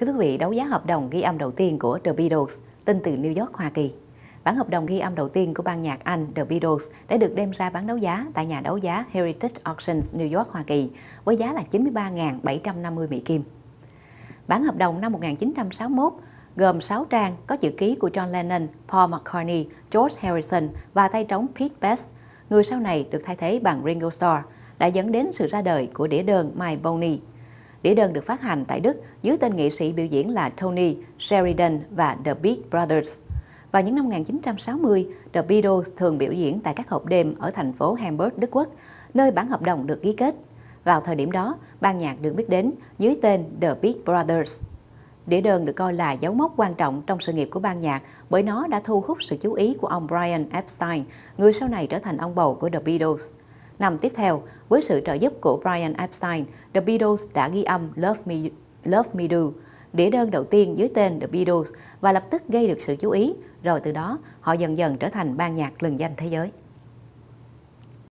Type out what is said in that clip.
Kính thưa quý vị, đấu giá hợp đồng ghi âm đầu tiên của The Beatles, tin từ New York, Hoa Kỳ. Bản hợp đồng ghi âm đầu tiên của ban nhạc Anh The Beatles đã được đem ra bán đấu giá tại nhà đấu giá Heritage Auctions New York, Hoa Kỳ với giá là 93.750 Mỹ Kim. Bản hợp đồng năm 1961 gồm 6 trang có chữ ký của John Lennon, Paul McCartney, George Harrison và tay trống Pete Best, người sau này được thay thế bằng Ringo Starr, đã dẫn đến sự ra đời của đĩa đơn My Bonnie Đĩa đơn được phát hành tại Đức dưới tên nghệ sĩ biểu diễn là Tony, Sheridan và The Big Brothers. Vào những năm 1960, The Beatles thường biểu diễn tại các hộp đêm ở thành phố Hamburg, Đức Quốc, nơi bản hợp đồng được ký kết. Vào thời điểm đó, ban nhạc được biết đến dưới tên The Big Brothers. Đĩa đơn được coi là dấu mốc quan trọng trong sự nghiệp của ban nhạc bởi nó đã thu hút sự chú ý của ông Brian Epstein, người sau này trở thành ông bầu của The Beatles. Năm tiếp theo, với sự trợ giúp của Brian Epstein, The Beatles đã ghi âm Love Me, Love Me Do, đĩa đơn đầu tiên dưới tên The Beatles và lập tức gây được sự chú ý, rồi từ đó họ dần dần trở thành ban nhạc lừng danh thế giới.